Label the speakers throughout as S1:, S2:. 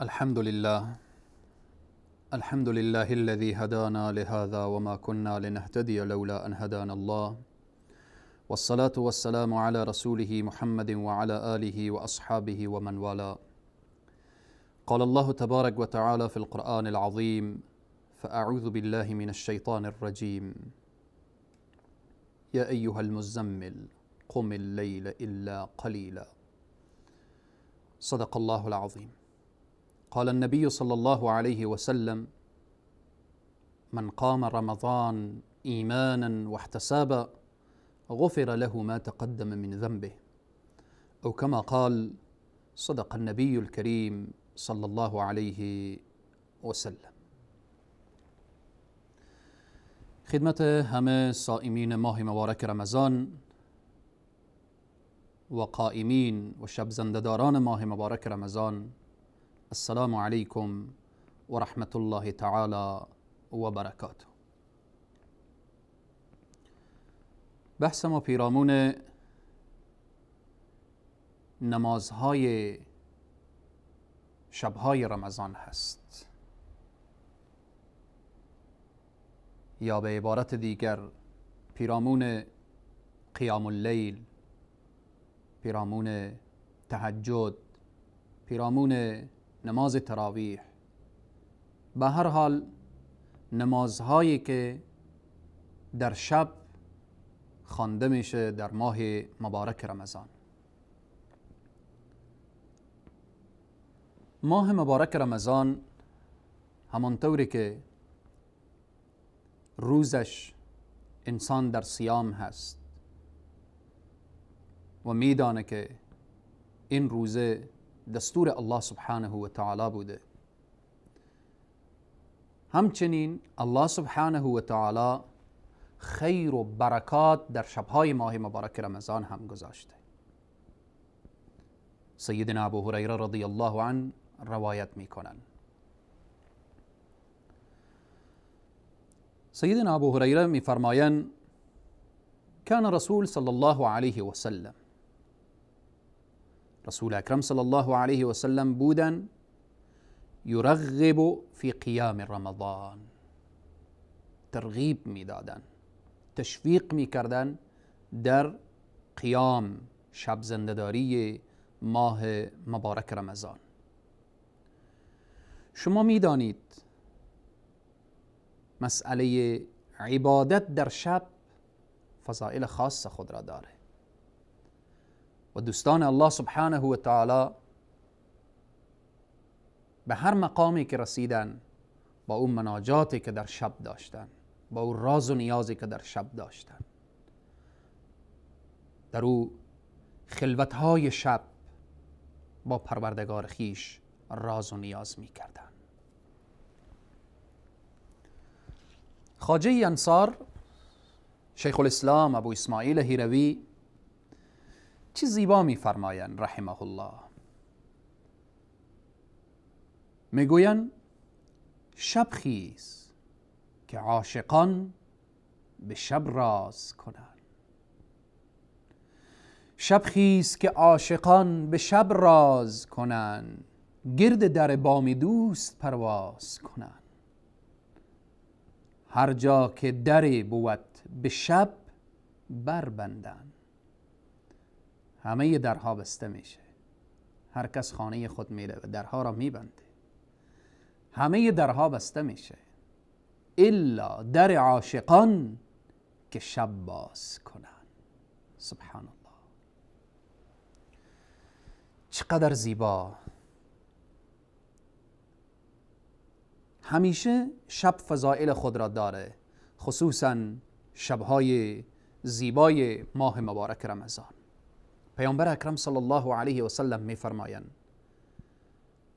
S1: الحمد لله الحمد لله الذي هدانا لهذا وما كنا لنهتدي لولا ان هدانا الله والصلاه والسلام على رسوله محمد وعلى اله واصحابه ومن والاه قال الله تبارك وتعالى في القران العظيم فاعوذ بالله من الشيطان الرجيم يا ايها المزمل قم الليل الا قليلا صدق الله العظيم قال النبي صلى الله عليه وسلم من قام رمضان ايمانا واحتسابا غفر له ما تقدم من ذنبه او كما قال صدق النبي الكريم صلى الله عليه وسلم خدمت همه صائمين ماه مبارك رمضان وقائمين قائمین زندداران ماه مبارك رمضان السلام علیکم و رحمت الله تعالی و برکاته بحث ما پیرامون نمازهای شبهای رمضان هست یا به عبارت دیگر پیرامون قیام اللیل پیرامون تهجد پیرامون نماز تراویح به هر حال نمازهایی که در شب خوانده میشه در ماه مبارک رمضان ماه مبارک رمضان همانطوری که روزش انسان در سیام هست و میدانه که این روزه دستور الله سبحانه و تعالی بوده همچنین الله سبحانه و تعالی خیر و برکات در شبهای ماه مبارک رمضان هم گذاشته سیدنا ابو هریره رضی الله عنه روایت میکنند سیدنا ابو هریره میفرماین کان رسول صلی الله علیه و سلم رسول اکرم صلی الله علیه و سلم بودن یرغب فی قیام رمضان ترغیب میدادن تشویق میکردن در قیام شب زندداری ماه مبارک رمضان شما میدانید مسئله عبادت در شب فضائل خاص خود را داره دوستان الله سبحانه و تعالی به هر مقامی که رسیدن با اون مناجاتی که در شب داشتن با اون راز و نیازی که در شب داشتن در او خلوتهای شب با پروردگار خیش راز و نیاز می کردن خاجه انصار شیخ الاسلام ابو اسماعیل هیروی چه زیبا میفرمایند رحمه الله میگویند شب خیز که عاشقان به شب راز کنند شب خیز که عاشقان به شب راز کنند گرد در بام دوست پرواز کنند هر جا که در بود به شب بربندند همه درها بسته میشه هر کس خانه خود میره و درها را میبنده همه درها بسته میشه الا در عاشقان که شب باز کنن سبحان الله چقدر زیبا همیشه شب فضائل خود را داره خصوصا شبهای زیبای ماه مبارک رمضان پیامبر اکرم صلی الله علیه و سلم میفرمایند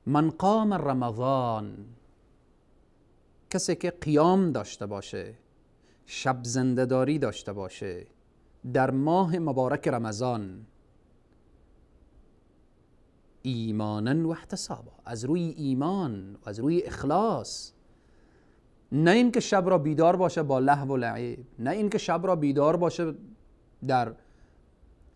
S1: من قام رمضان کسی که قیام داشته باشه شب زندهداری داشته باشه در ماه مبارک رمضان ایمانا و احتسابا از روی ایمان و از روی اخلاص نه اینکه شب را بیدار باشه با لحو و لعیب نه اینکه شب را بیدار باشه در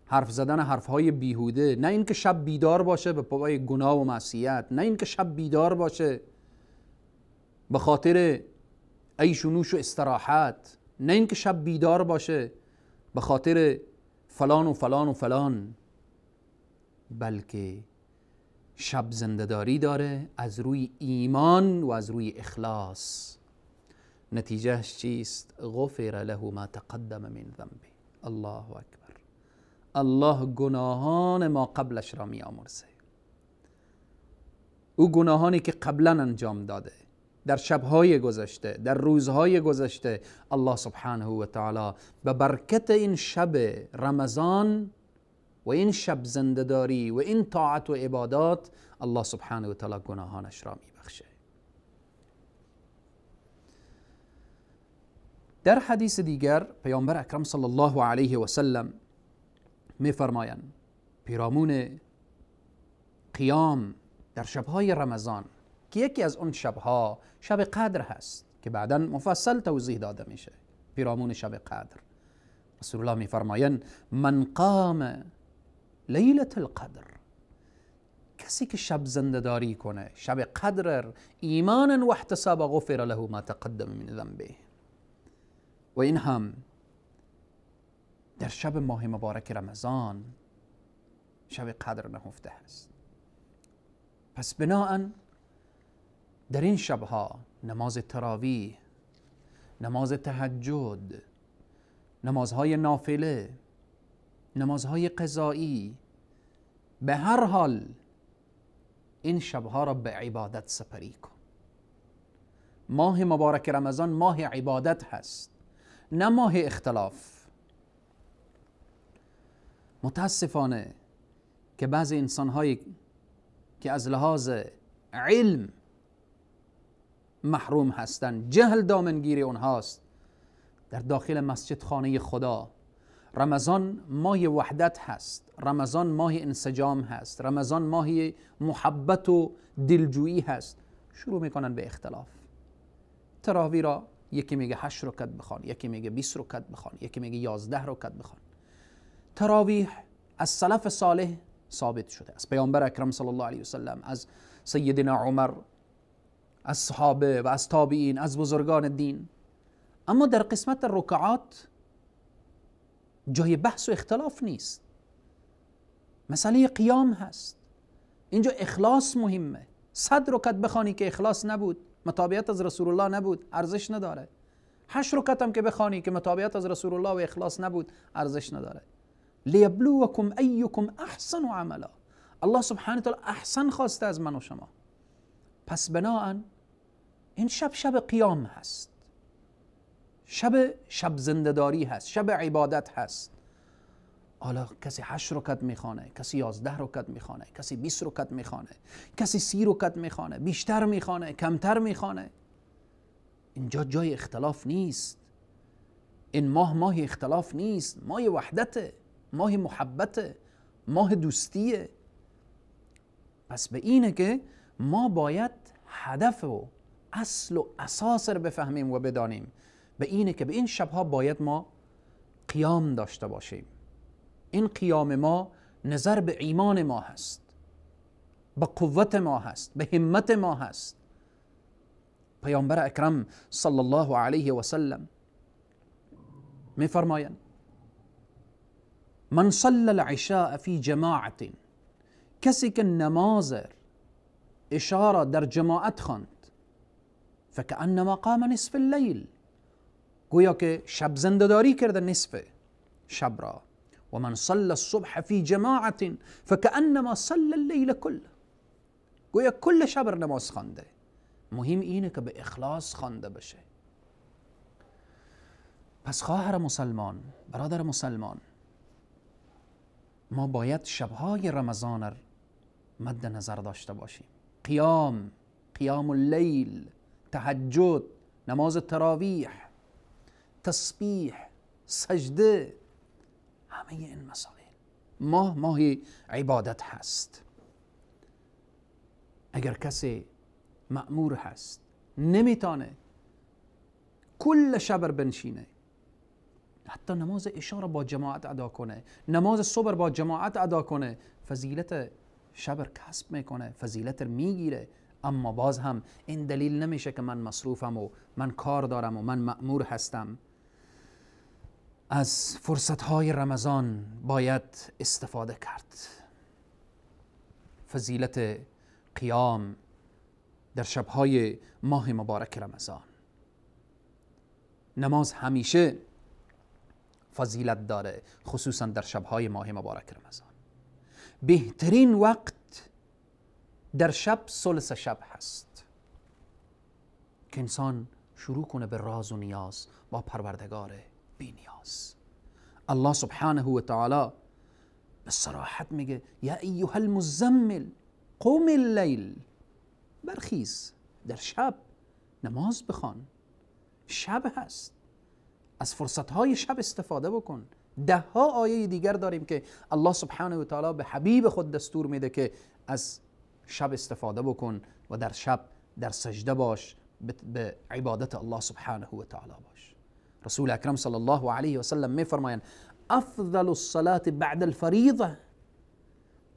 S1: حرف زدن حرفهای بیهوده نه اینکه شب بیدار باشه به پای گناه و معصیت نه اینکه شب بیدار باشه به خاطر عیش و نوش و استراحت نه اینکه شب بیدار باشه به خاطر فلان و فلان و فلان بلکه شب زندهداری داره از روی ایمان و از روی اخلاص نتیجهش چیست غفر له ما تقدم من ذنبه الله اکبر الله گناهان ما قبلش را می او گناهانی که قبلا انجام داده در شبهای گذشته در روزهای گذشته الله سبحانه و تعالی به برکت این شب رمضان و این شب زندداری و این طاعت و عبادات الله سبحانه و تعالی گناهانش را میبخشه در حدیث دیگر پیامبر اکرم صلی الله علیه و سلم میفرمایند پیرامون قیام در شبهای رمضان که یکی از اون شبها شب قدر هست که بعدا مفصل توضیح داده میشه پیرامون شب قدر رسول الله میفرمایند من قام لیلت القدر کسی که شب زندهداری کنه شب قدر ایمان و احتساب غفر له ما تقدم من ذنبه و این هم در شب ماه مبارک رمضان شب قدر نهفته است پس بناهن در این شبها نماز تراویح نماز تهجد نمازهای نافله نمازهای قضایی به هر حال این شبها را به عبادت سپری کن ماه مبارک رمضان ماه عبادت هست نه ماه اختلاف متاسفانه که بعض انسانهایی که از لحاظ علم محروم هستند جهل دامنگیر اونهاست در داخل مسجد خانه خدا رمضان ماه وحدت هست رمضان ماه انسجام هست رمضان ماه محبت و دلجویی هست شروع میکنن به اختلاف تراوی را یکی میگه 8 رکت بخوان یکی میگه 20 رکت بخوان یکی میگه یازده رکت بخوان تراویح از سلف صالح ثابت شده از پیامبر اکرم صلی الله علیه وسلم از سیدنا عمر از صحابه و از تابعین از بزرگان دین اما در قسمت رکعات جای بحث و اختلاف نیست مسئله قیام هست اینجا اخلاص مهمه صد رکعت بخوانی که اخلاص نبود مطابقت از رسول الله نبود ارزش نداره هشت رکعت هم که بخوانی که مطابقت از رسول الله و اخلاص نبود ارزش نداره لیبلوکم ایکم احسن و عملا الله سبحانه تعالی احسن خواسته از من و شما پس بناهن این شب شب قیام هست شب شب زندهداری هست شب عبادت هست حالا کسی هشت رکت میخوانه کسی یازده رکت میخوانه کسی بیست رکت میخوانه کسی سی رکت میخوانه بیشتر میخوانه کمتر میخوانه اینجا جای اختلاف نیست این ماه ماه اختلاف نیست ماه وحدته ماه محبت ماه دوستیه پس به اینه که ما باید هدف و اصل و اساس رو بفهمیم و بدانیم به اینه که به این شبها باید ما قیام داشته باشیم این قیام ما نظر به ایمان ما هست به قوت ما هست به همت ما هست پیامبر اکرم صلی الله علیه و سلم میفرمایند من صلى العشاء في جماعة كسك النمازر اشاره در جماعة خند فكأنما قام نصف الليل گویا که شب زندهداری کرده نصف شب را و من صلى الصبح في جماعة فكأنما صلى الليل كله گویا کل شب نماز خانده مهم اینه که به اخلاص خوانده بشه پس خواهر مسلمان برادر مسلمان ما باید شبهای رمضان را مد نظر داشته باشیم قیام قیام اللیل تهجد نماز تراویح تصبیح، سجده همه این مسائل ماه ماه عبادت هست اگر کسی مأمور هست نمیتانه کل شبر بنشینه حتی نماز اشاره را با جماعت ادا کنه نماز صبح با جماعت ادا کنه فضیلت شبر کسب میکنه فضیلت میگیره اما باز هم این دلیل نمیشه که من مصروفم و من کار دارم و من مأمور هستم از فرصت های رمضان باید استفاده کرد فضیلت قیام در شبهای ماه مبارک رمضان نماز همیشه فضیلت داره خصوصا در شبهای ماه مبارک رمضان بهترین وقت در شب سلس شب هست که انسان شروع کنه به راز و نیاز با پروردگار بی نیاز الله سبحانه و تعالی به صراحت میگه یا ایها المزمل قوم اللیل برخیز در شب نماز بخوان شب هست از های شب استفاده بکن ده ها آیه دیگر داریم که الله سبحانه و تعالی به حبیب خود دستور میده که از شب استفاده بکن و در شب در سجده باش به عبادت الله سبحانه و تعالی باش رسول اکرم صلی الله علیه و سلم میفرمایند افضل الصلاة بعد الفریضه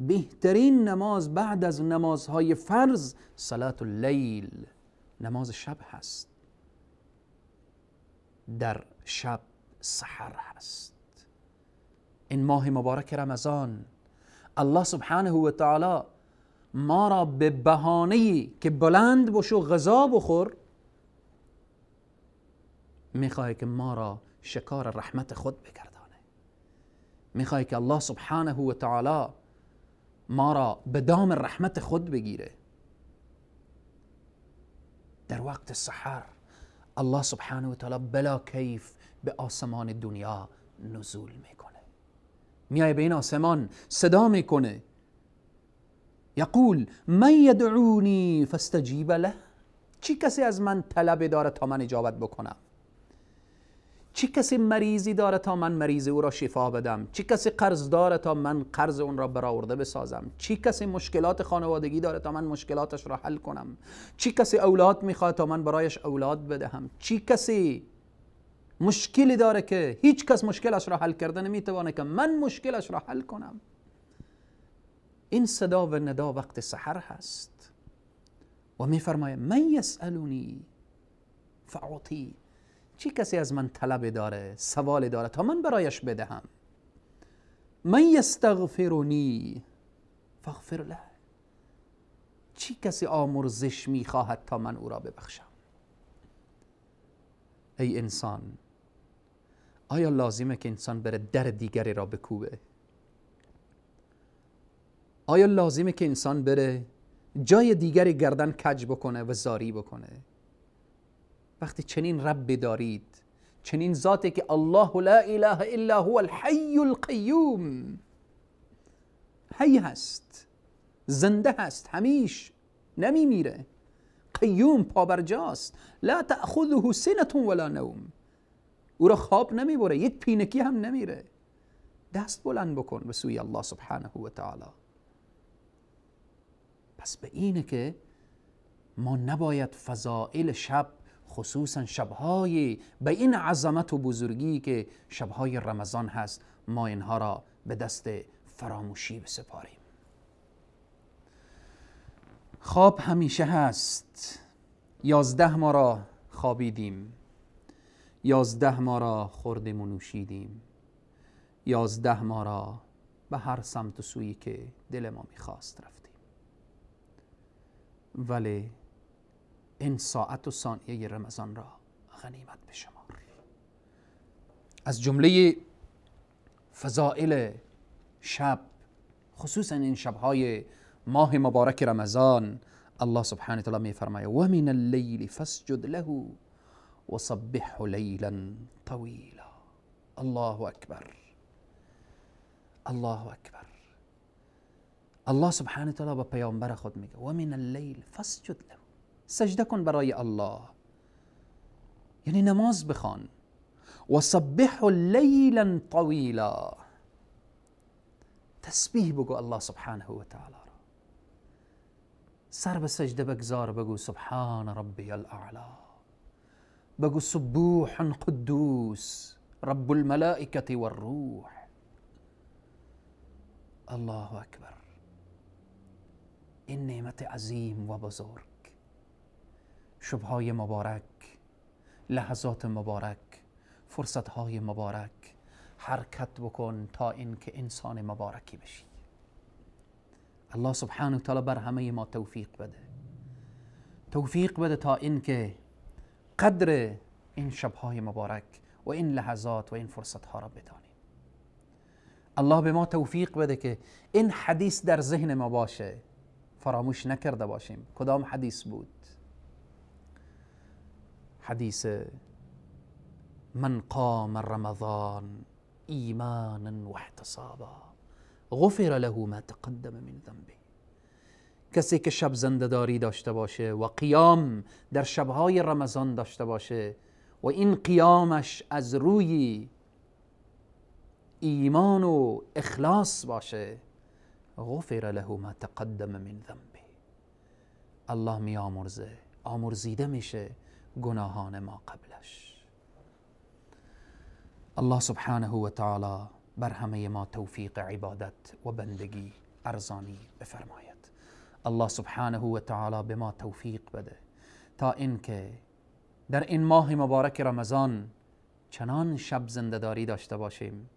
S1: بهترین نماز بعد از نمازهای فرض صلات اللیل نماز شب هست در شب سحر هست این ماه مبارک رمضان الله سبحانه و تعالی ما را به بهانه که بلند بشو غذا بخور میخواهی که ما را شکار رحمت خود بگردانه میخواهی که الله سبحانه و تعالی ما را به دام رحمت خود بگیره در وقت سحر الله سبحانه و تعالی بلا کیف به آسمان دنیا نزول میکنه میای به این آسمان صدا میکنه یقول من یدعونی فاستجیب له چی کسی از من طلب داره تا من اجابت بکنم چی کسی مریضی داره تا من مریض او را شفا بدم چی کسی قرض داره تا من قرض اون را برآورده بسازم چی کسی مشکلات خانوادگی داره تا من مشکلاتش را حل کنم چی کسی اولاد میخواد تا من برایش اولاد بدهم چی کسی مشکلی داره که هیچ کس مشکلش را حل کرده نمیتوانه که من مشکلش را حل کنم این صدا و ندا وقت سحر هست و میفرمایه من یسالونی فعطی چی کسی از من طلب داره سوال داره تا من برایش بدهم من یستغفرونی فاغفر له چی کسی آمرزش میخواهد تا من او را ببخشم ای انسان آیا لازمه که انسان بره در دیگری را بکوبه آیا لازمه که انسان بره جای دیگری گردن کج بکنه و زاری بکنه وقتی چنین رب دارید چنین ذاتی که الله لا اله الا هو الحی القیوم حی هست زنده هست همیش نمیمیره قیوم پابرجاست لا تأخذه سنة ولا نوم او را خواب نمیبره یک پینکی هم نمیره دست بلند بکن به سوی الله سبحانه و تعالی پس به اینه که ما نباید فضائل شب خصوصا شبهای به این عظمت و بزرگی که شبهای رمضان هست ما اینها را به دست فراموشی بسپاریم خواب همیشه هست یازده ما را خوابیدیم یازده ما را خوردیم و نوشیدیم یازده ما را به هر سمت و سویی که دل ما میخواست رفتیم ولی این ساعت و ثانیه رمضان را غنیمت بشمار از جمله فضائل شب خصوصا این شبهای ماه مبارک رمضان الله سبحانه و تعالی فرماید و من اللیل فسجد له وصبحه ليلا طويلا الله اكبر الله اكبر الله سبحانه وتعالى با پیامبر خود میگه و من فسجد له سجده کن برای الله یعنی نماز بخوان و ليلا لیلا طویلا تسبیح بگو الله سبحانه و تعالی را سر به سجده بگذار بگو سبحان ربی الاعلی بقوا سبوح قدوس رب الملائكة والروح الله أكبر این نعمت عظيم و شبهاي مبارك لحظات مبارك فرصتهاي مبارك حركت بكون تا اینکه انسان مبارکی بشي الله سبحانه وتعالى تعالی بر همه ما توفيق بده توفيق بده تا اینکه قدر این شبهای مبارک و این لحظات و این فرصتها را بدانیم الله به ما توفیق بده که این حدیث در ذهن ما باشه فراموش نکرده باشیم کدام حدیث بود حدیث من قام رمضان ایمانا واحتصابا غفر له ما تقدم من ذنبه کسی که شب زندهداری داشته باشه و قیام در شبهای رمضان داشته باشه و این قیامش از روی ایمان و اخلاص باشه غفر له ما تقدم من ذنبه الله می آمرزه آمرزیده میشه گناهان ما قبلش الله سبحانه و تعالی بر همه ما توفیق عبادت و بندگی ارزانی بفرماید الله سبحانه و تعالی به ما توفیق بده تا اینکه در این ماه مبارک رمضان چنان شب زندهداری داشته باشیم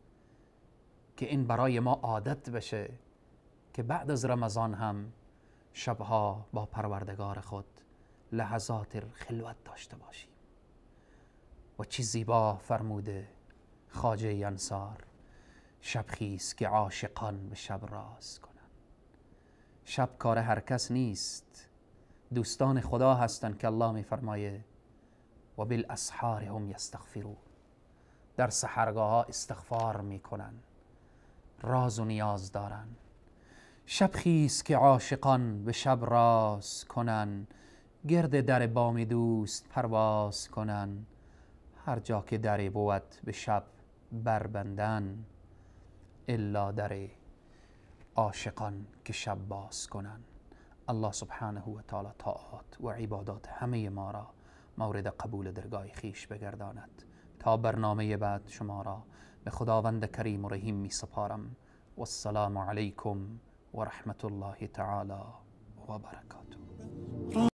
S1: که این برای ما عادت بشه که بعد از رمضان هم شبها با پروردگار خود لحظات خلوت داشته باشیم و چی زیبا فرموده خاجه انصار شبخیز که عاشقان به شب راز کن شب کار هر کس نیست دوستان خدا هستند که الله میفرمایه و بالاسحار هم یستغفرون در سحرگاه ها استغفار میکنن راز و نیاز دارن شب خیز که عاشقان به شب راز کنن گرد در بام دوست پرواز کنن هر جا که در بود به شب بربندن الا دری عاشقان که شب باز کنن الله سبحانه و تعالی طاعات و عبادات همه ما را مورد قبول درگاه خیش بگرداند تا برنامه بعد شما را به خداوند کریم و رحیم می سپارم و السلام علیکم و رحمت الله تعالی و برکاته